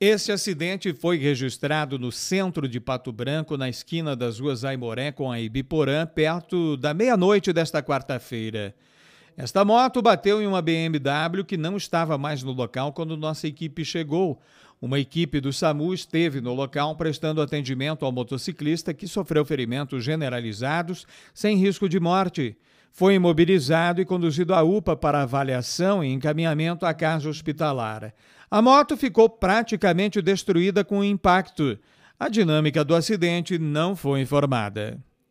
Este acidente foi registrado no centro de Pato Branco, na esquina das ruas Aimoré com a Ibiporã, perto da meia-noite desta quarta-feira. Esta moto bateu em uma BMW que não estava mais no local quando nossa equipe chegou. Uma equipe do SAMU esteve no local prestando atendimento ao motociclista que sofreu ferimentos generalizados sem risco de morte. Foi imobilizado e conduzido à UPA para avaliação e encaminhamento à casa hospitalar. A moto ficou praticamente destruída com o impacto. A dinâmica do acidente não foi informada.